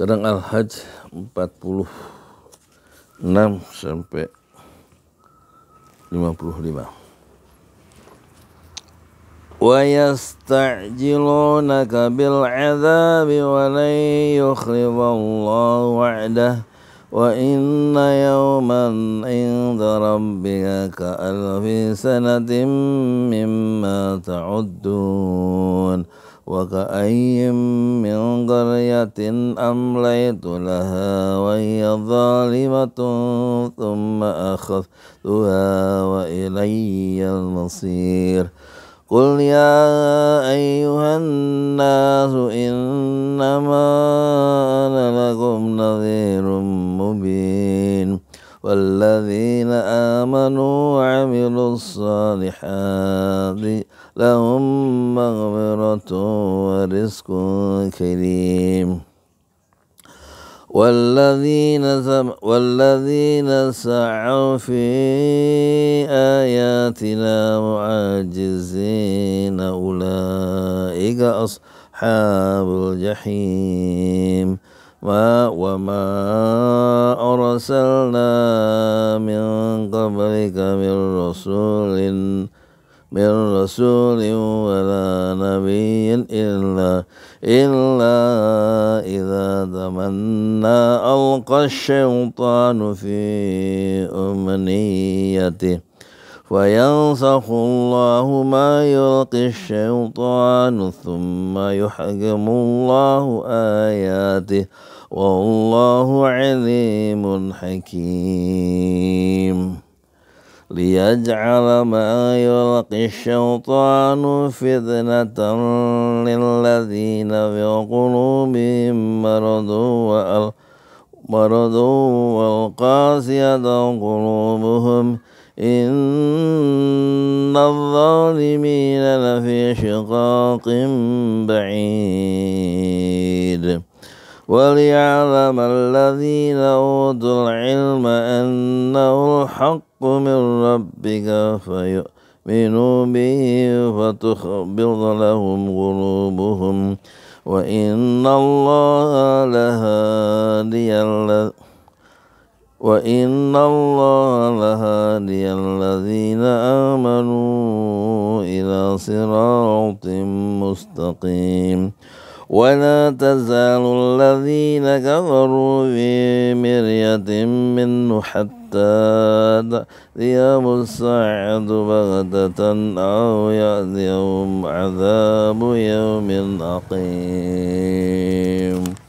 kadang al-hajj 46 sampai 55 wa yasta'jilunaka wa wa'dah wa inna yawman 'inda rabbika ka alfi mimma wa min أمليت لها وهي ظالمة ثم أخذتها وإلي المصير قل يا أيها الناس إنما أنا لكم نذير مبين والذين آمنوا وعملوا الصالحات لهم مغفرة ورزق كريم والذين والذين سعوا في آياتنا معاجزين أولئك أصحاب الجحيم وما أرسلنا من قبلك من رسول من رسول ولا نبي إلا إلا إذا تمنى ألقى الشيطان في أمنيته فينسخ الله ما يلقي الشيطان ثم يحكم الله آياته والله عليم حكيم ليجعل ما يلقي الشيطان فتنة للذين في قلوبهم مرض مرض والقاسية قلوبهم إن الظالمين لفي شقاق بعيد وليعلم الذين أوتوا العلم أنه الحق من ربك فيؤمنوا به فتخبر لهم قلوبهم وإن الله لهادي وإن الله لهادي الذين آمنوا إلى صراط مستقيم ولا تزال الذين كفروا في مرية منه حتى يأتيهم الساعة بغتة أو يأذيهم عذاب يوم أقيم